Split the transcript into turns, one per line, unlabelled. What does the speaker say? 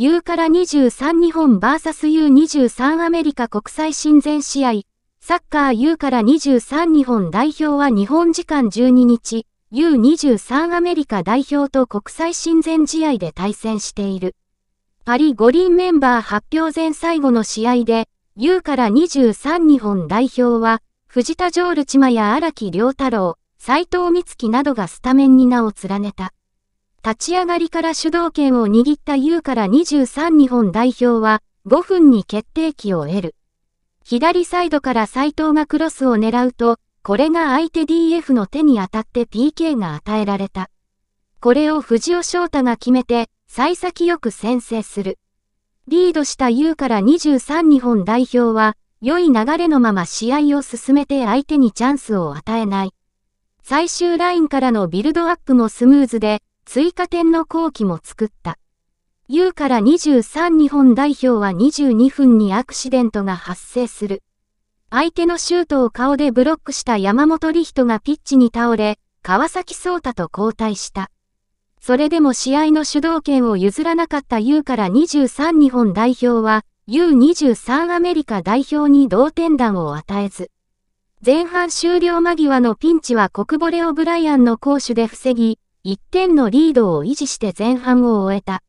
U から23日本 VSU23 アメリカ国際親善試合、サッカー U から23日本代表は日本時間12日、U23 アメリカ代表と国際親善試合で対戦している。パリ五輪メンバー発表前最後の試合で、U から23日本代表は、藤田ジョールチマや荒木良太郎、斎藤光樹などがスタメンに名を連ねた。立ち上がりから主導権を握った U から23日本代表は5分に決定機を得る。左サイドから斎藤がクロスを狙うと、これが相手 DF の手に当たって PK が与えられた。これを藤尾翔太が決めて、幸先よく先制する。リードした U から23日本代表は、良い流れのまま試合を進めて相手にチャンスを与えない。最終ラインからのビルドアップもスムーズで、追加点の後期も作った。U から23日本代表は22分にアクシデントが発生する。相手のシュートを顔でブロックした山本理人がピッチに倒れ、川崎聡太と交代した。それでも試合の主導権を譲らなかった U から23日本代表は、U23 アメリカ代表に同点弾を与えず。前半終了間際のピンチは国ボレオブライアンの攻守で防ぎ、1点のリードを維持して前半を終えた。